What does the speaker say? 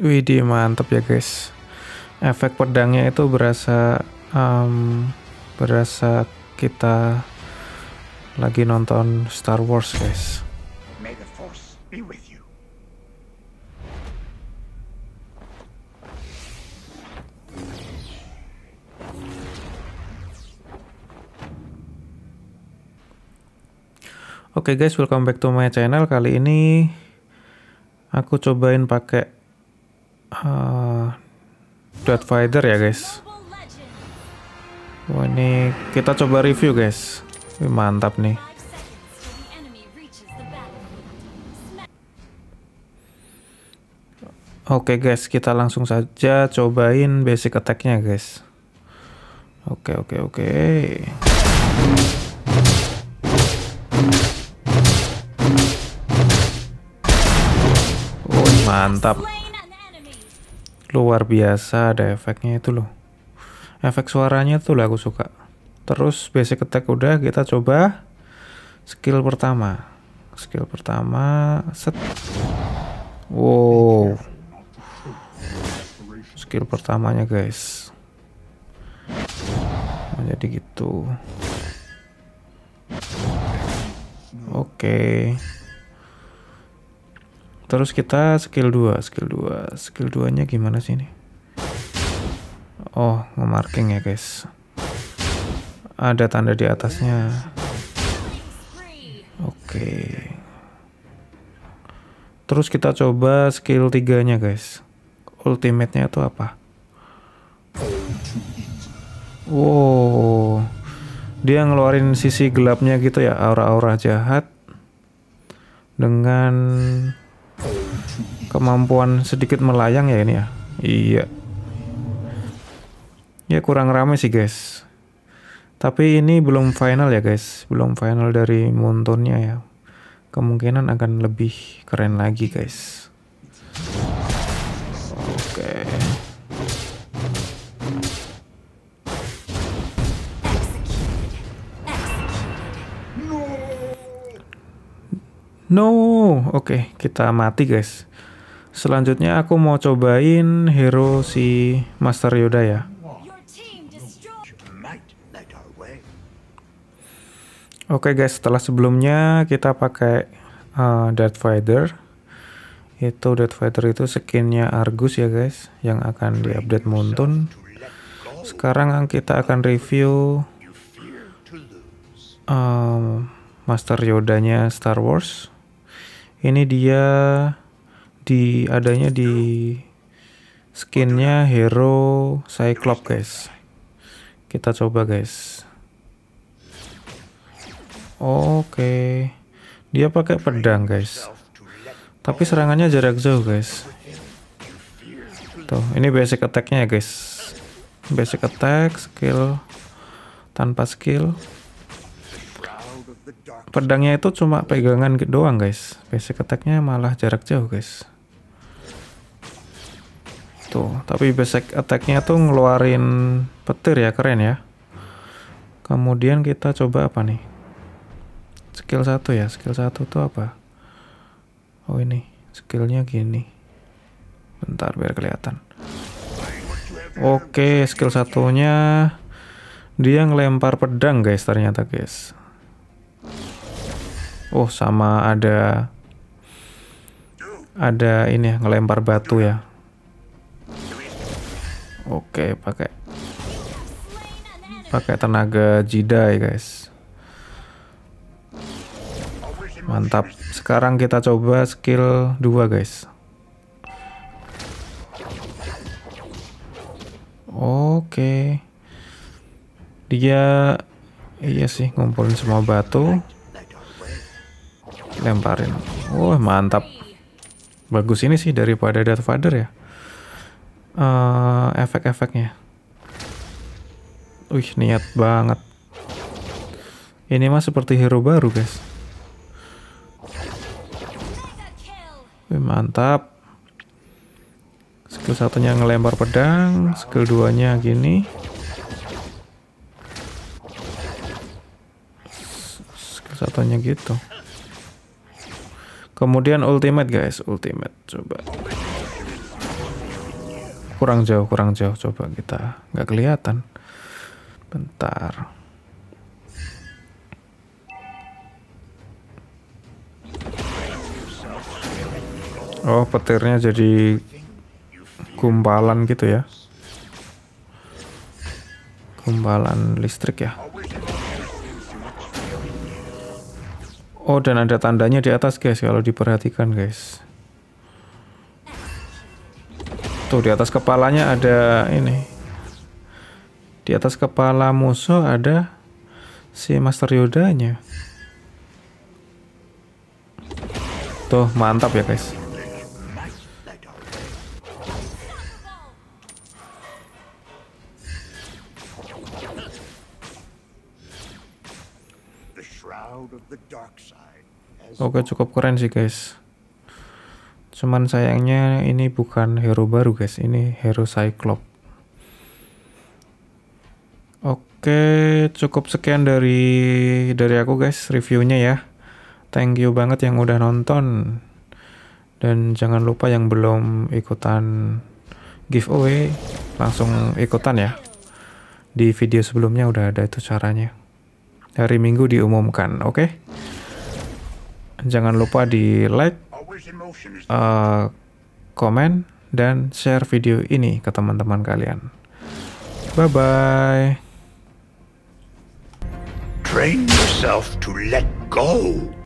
Wih, dia mantep ya guys. Efek pedangnya itu berasa um, berasa kita lagi nonton Star Wars guys. Oke okay guys, welcome back to my channel. Kali ini aku cobain pakai uh, eh, Dead Fighter ya guys. Wah ini kita coba review guys. Wih, mantap nih. Oke okay guys, kita langsung saja cobain basic attack-nya guys. Oke okay, oke okay, oke. Okay. mantap luar biasa ada efeknya itu loh efek suaranya tuh lah aku suka terus basic attack udah kita coba skill pertama skill pertama set wow skill pertamanya guys jadi gitu oke okay. Terus kita skill 2, skill 2. Skill 2-nya gimana sih ini? Oh, nge-marking ya, guys. Ada tanda di atasnya. Oke. Okay. Terus kita coba skill 3-nya, guys. Ultimate-nya itu apa? Wow. Dia ngeluarin sisi gelapnya gitu ya, aura-aura jahat dengan kemampuan sedikit melayang ya ini ya iya ya kurang rame sih guys tapi ini belum final ya guys belum final dari montonnya ya kemungkinan akan lebih keren lagi guys oke okay. No, oke okay, kita mati guys. Selanjutnya aku mau cobain hero si Master Yoda ya. Oke okay guys, setelah sebelumnya kita pakai uh, Darth Vader. Itu Darth Vader itu skinnya Argus ya guys, yang akan diupdate Montun. Sekarang kita akan review um, Master Yodanya Star Wars ini dia di adanya di skinnya hero Cyclop guys kita coba guys oke okay. dia pakai pedang guys tapi serangannya jarak jauh guys tuh ini basic nya ya guys basic attack skill tanpa skill pedangnya itu cuma pegangan gitu doang guys basic attacknya malah jarak jauh guys tuh tapi basic attacknya tuh ngeluarin petir ya keren ya kemudian kita coba apa nih skill satu ya skill satu tuh apa oh ini skillnya gini bentar biar kelihatan oke skill satunya dia ngelempar pedang guys ternyata guys Oh, sama ada ada ini ya, ngelempar batu ya. Oke, pakai pakai tenaga jidai, guys. Mantap. Sekarang kita coba skill 2, guys. Oke. Dia iya sih ngumpulin semua batu lemparin wah mantap bagus ini sih daripada Darth Vader ya uh, efek-efeknya wih niat banget ini mah seperti hero baru guys wih mantap skill satunya ngelempar pedang skill duanya gini skill satunya gitu Kemudian ultimate guys, ultimate coba. Kurang jauh, kurang jauh coba kita. nggak kelihatan. Bentar. Oh, petirnya jadi gumpalan gitu ya. Gumpalan listrik ya. Oh, dan ada tandanya di atas, guys, kalau diperhatikan, guys. Tuh, di atas kepalanya ada ini. Di atas kepala musuh ada si Master Yodanya. Tuh, mantap ya, guys. Oke cukup keren sih guys Cuman sayangnya ini bukan hero baru guys Ini hero Cyclops Oke cukup sekian dari dari aku guys reviewnya ya Thank you banget yang udah nonton Dan jangan lupa yang belum ikutan giveaway Langsung ikutan ya Di video sebelumnya udah ada itu caranya hari Minggu diumumkan, oke? Okay? Jangan lupa di like, uh, dan share video ini ke teman-teman kalian. Bye-bye. Train yourself to let go.